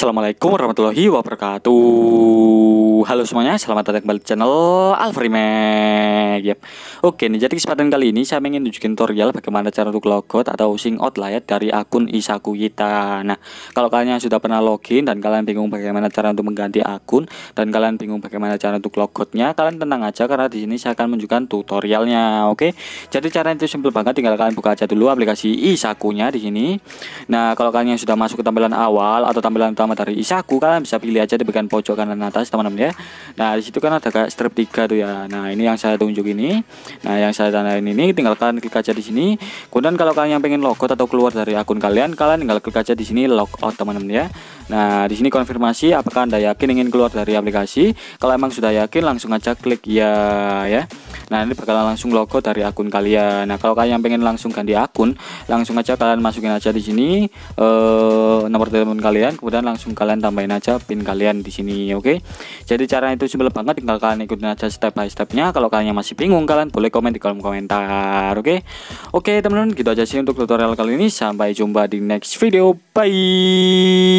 Assalamualaikum warahmatullahi wabarakatuh Halo semuanya, selamat datang kembali di channel Alfrimag. yep. Oke nih, jadi kesempatan kali ini saya ingin tunjukin tutorial bagaimana cara untuk logout atau sing out lah ya dari akun Isaku kita Nah, kalau kalian yang sudah pernah login dan kalian bingung bagaimana cara untuk mengganti akun Dan kalian bingung bagaimana cara untuk logoutnya, kalian tenang aja karena di sini saya akan menunjukkan tutorialnya Oke, jadi cara itu simple banget, tinggal kalian buka aja dulu aplikasi Isakunya di sini Nah, kalau kalian yang sudah masuk ke tampilan awal atau tampilan utama dari isaku kalian bisa pilih aja di bagian pojok kanan atas teman-teman ya nah disitu kan ada kayak strip 3 tuh ya nah ini yang saya tunjuk ini nah yang saya tandain ini tinggal kalian klik aja di sini kemudian kalau kalian yang pengen logout atau keluar dari akun kalian kalian tinggal klik aja di sini logout teman-teman ya nah di sini konfirmasi apakah anda yakin ingin keluar dari aplikasi kalau emang sudah yakin langsung aja klik ya ya nah ini bakalan langsung logout dari akun kalian nah kalau kalian yang pengen langsung ganti akun langsung aja kalian masukin aja di sini eh, nomor telepon kalian kemudian langsung langsung kalian tambahin aja pin kalian di sini oke okay? jadi caranya itu simple banget tinggal kalian ikutin aja step by stepnya kalau kalian masih bingung kalian boleh komen di kolom komentar oke okay? oke okay, teman-teman gitu aja sih untuk tutorial kali ini sampai jumpa di next video bye